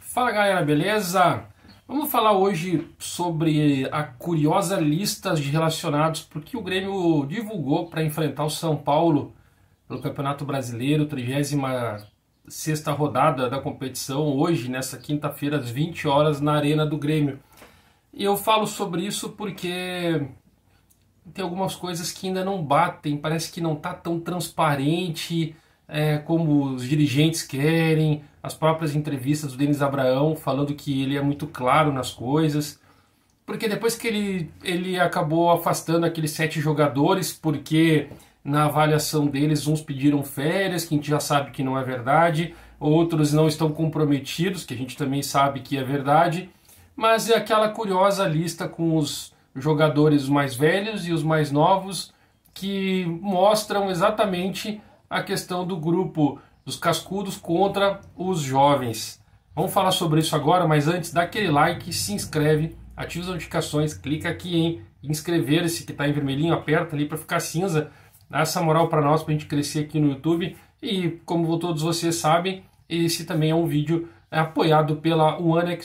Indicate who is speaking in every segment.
Speaker 1: Fala galera, beleza? Vamos falar hoje sobre a curiosa lista de relacionados porque o Grêmio divulgou para enfrentar o São Paulo pelo Campeonato Brasileiro, 36ª rodada da competição, hoje, nessa quinta-feira, às 20 horas, na Arena do Grêmio. E eu falo sobre isso porque tem algumas coisas que ainda não batem, parece que não está tão transparente é, como os dirigentes querem, as próprias entrevistas do Denis Abraão falando que ele é muito claro nas coisas. Porque depois que ele, ele acabou afastando aqueles sete jogadores, porque na avaliação deles uns pediram férias, que a gente já sabe que não é verdade, outros não estão comprometidos, que a gente também sabe que é verdade mas é aquela curiosa lista com os jogadores mais velhos e os mais novos que mostram exatamente a questão do grupo dos cascudos contra os jovens. Vamos falar sobre isso agora, mas antes dá aquele like, se inscreve, ativa as notificações, clica aqui em inscrever-se que está em vermelhinho, aperta ali para ficar cinza, dá essa moral para nós para a gente crescer aqui no YouTube e como todos vocês sabem, esse também é um vídeo é apoiado pela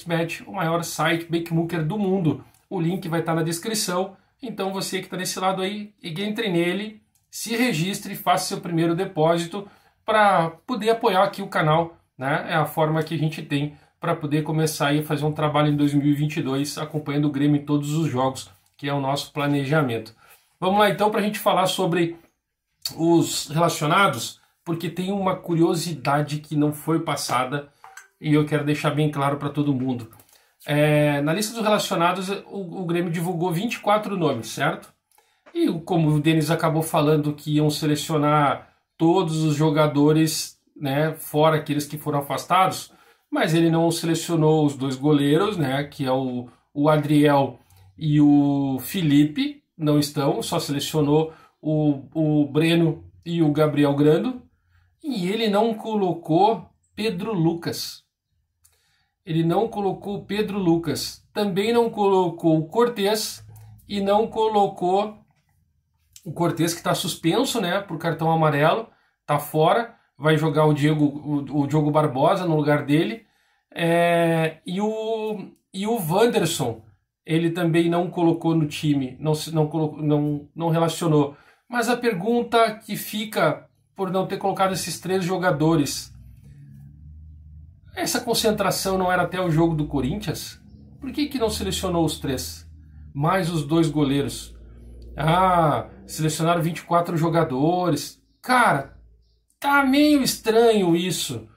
Speaker 1: Match, o maior site bookmaker do mundo. O link vai estar na descrição. Então você que está nesse lado aí, entre nele, se registre, faça seu primeiro depósito para poder apoiar aqui o canal. Né? É a forma que a gente tem para poder começar a fazer um trabalho em 2022 acompanhando o Grêmio em todos os jogos, que é o nosso planejamento. Vamos lá então para a gente falar sobre os relacionados, porque tem uma curiosidade que não foi passada e eu quero deixar bem claro para todo mundo. É, na lista dos relacionados, o, o, Grêmio divulgou 24 nomes, certo? E como o Denis acabou falando que iam selecionar todos os jogadores, né, fora aqueles que foram afastados, mas ele não selecionou os dois goleiros, né, que é o, o Adriel e o Felipe, não estão, só selecionou o, o Breno e o Gabriel Grando, e ele não colocou Pedro Lucas, ele não colocou Pedro Lucas, também não colocou o Cortez e não colocou o Cortez que está suspenso, né, por cartão amarelo, tá fora, vai jogar o Diego, o, o Diogo Barbosa no lugar dele, é, e o e o Wanderson, ele também não colocou no time, não não colocou, não, não relacionou. Mas a pergunta que fica por não ter colocado esses três jogadores essa concentração não era até o jogo do Corinthians? Por que, que não selecionou os três? Mais os dois goleiros. Ah, selecionaram 24 jogadores. Cara, tá meio estranho isso.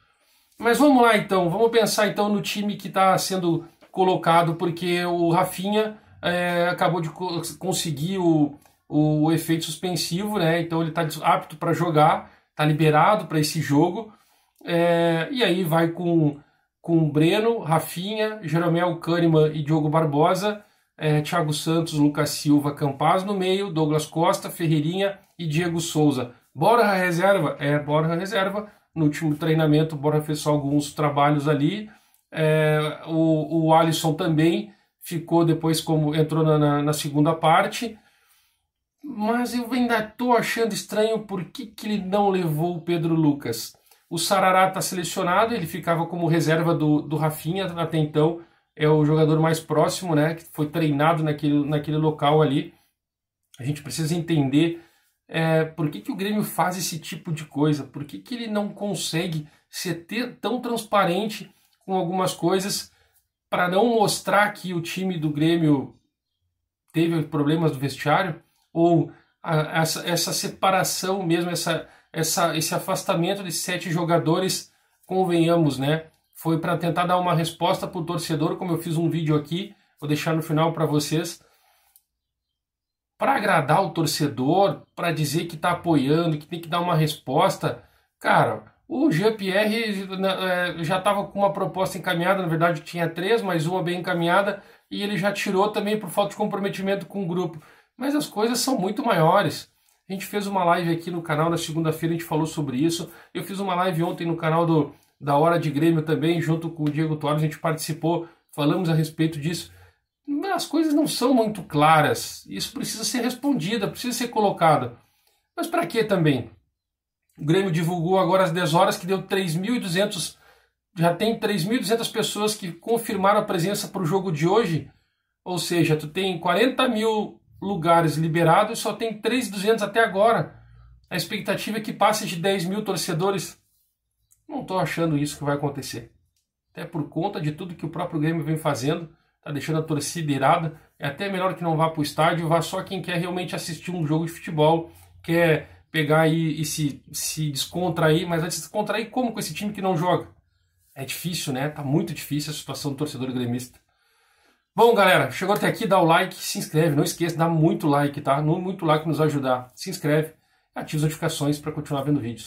Speaker 1: Mas vamos lá então, vamos pensar então no time que está sendo colocado, porque o Rafinha é, acabou de conseguir o, o, efeito suspensivo, né? Então ele está apto para jogar, está liberado para esse jogo. É, e aí vai com, com Breno, Rafinha, Jeromel Kahneman e Diogo Barbosa, é, Thiago Santos, Lucas Silva, Campaz no meio, Douglas Costa, Ferreirinha e Diego Souza. a reserva? É, a reserva. No último treinamento, bora fez só alguns trabalhos ali. É, o, o Alisson também ficou depois como entrou na, na, na segunda parte. Mas eu ainda estou achando estranho por que, que ele não levou o Pedro Lucas. O Sarará está selecionado, ele ficava como reserva do, do Rafinha até então, é o jogador mais próximo, né? Que foi treinado naquele, naquele local ali. A gente precisa entender é, por que, que o Grêmio faz esse tipo de coisa, por que, que ele não consegue ser tão transparente com algumas coisas para não mostrar que o time do Grêmio teve problemas do vestiário ou a, essa, essa separação mesmo, essa, essa, esse afastamento de sete jogadores, convenhamos, né? Foi para tentar dar uma resposta para o torcedor, como eu fiz um vídeo aqui, vou deixar no final para vocês. Para agradar o torcedor, para dizer que está apoiando, que tem que dar uma resposta, cara, o Jean-Pierre né, é, já estava com uma proposta encaminhada, na verdade tinha três, mas uma bem encaminhada, e ele já tirou também por falta de comprometimento com o grupo. Mas as coisas são muito maiores. A gente fez uma live aqui no canal na segunda-feira, a gente falou sobre isso. Eu fiz uma live ontem no canal do, da Hora de Grêmio também, junto com o Diego Torres, a gente participou, falamos a respeito disso. As coisas não são muito claras, isso precisa ser respondida, precisa ser colocada. Mas para que também? O Grêmio divulgou agora às 10 horas que deu 3.200, já tem 3.200 pessoas que confirmaram a presença para o jogo de hoje. Ou seja, tu tem 40 mil lugares liberados, só tem 3.200 até agora. A expectativa é que passe de 10 mil torcedores. Não estou achando isso que vai acontecer. Até por conta de tudo que o próprio Grêmio vem fazendo, está deixando a torcida irada. É até melhor que não vá para o estádio, vá só quem quer realmente assistir um jogo de futebol, quer pegar e, e se, se descontrair, mas vai se descontrair como com esse time que não joga? É difícil, né? Tá muito difícil a situação do torcedor gremista. Bom, galera, chegou até aqui, dá o like, se inscreve, não esqueça, dá muito like, tá? Muito like nos ajudar. Se inscreve, ativa as notificações para continuar vendo vídeos.